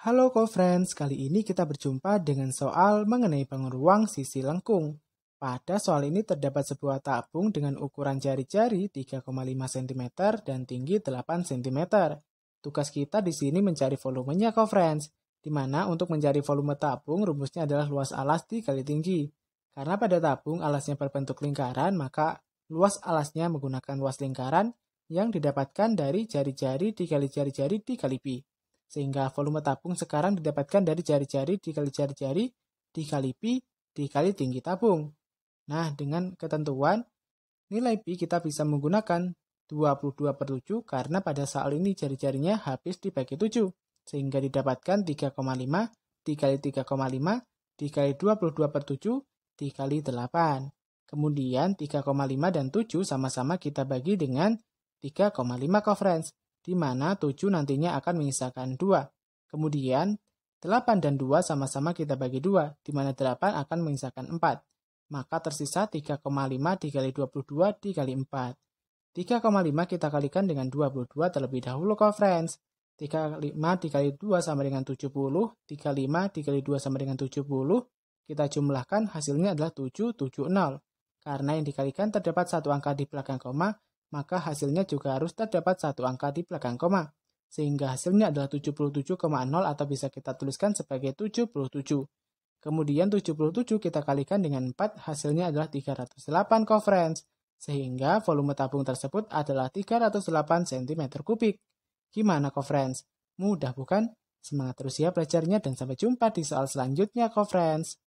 Halo co-friends, kali ini kita berjumpa dengan soal mengenai ruang sisi lengkung. Pada soal ini terdapat sebuah tabung dengan ukuran jari-jari 3,5 cm dan tinggi 8 cm. Tugas kita di sini mencari volumenya co-friends, di mana untuk mencari volume tabung rumusnya adalah luas alas dikali tinggi. Karena pada tabung alasnya berbentuk lingkaran, maka luas alasnya menggunakan luas lingkaran yang didapatkan dari jari-jari dikali jari-jari dikali pi. Sehingga volume tabung sekarang didapatkan dari jari-jari dikali jari-jari dikali pi dikali tinggi tabung. Nah, dengan ketentuan nilai pi kita bisa menggunakan 22 per 7 karena pada saat ini jari-jarinya habis dibagi 7 sehingga didapatkan 3,5 dikali 3,5 dikali 22 per 7 dikali 8. Kemudian 3,5 dan 7 sama-sama kita bagi dengan 3,5 coverage di mana 7 nantinya akan menyisakan 2. Kemudian, 8 dan 2 sama-sama kita bagi 2, di mana 8 akan menyisakan 4. Maka tersisa 3,5 dikali 22 dikali 4. 3,5 kita kalikan dengan 22 terlebih dahulu, kok, friends. 35 dikali 2 sama dengan 70, 35 dikali 2 sama dengan 70, kita jumlahkan hasilnya adalah 770. Karena yang dikalikan terdapat satu angka di belakang koma, maka hasilnya juga harus terdapat satu angka di belakang koma. Sehingga hasilnya adalah 77,0 atau bisa kita tuliskan sebagai 77. Kemudian 77 kita kalikan dengan 4, hasilnya adalah 308 coverage, sehingga volume tabung tersebut adalah 308 cm kubik. Gimana coverage? Mudah bukan? Semangat terus ya belajarnya dan sampai jumpa di soal selanjutnya conference.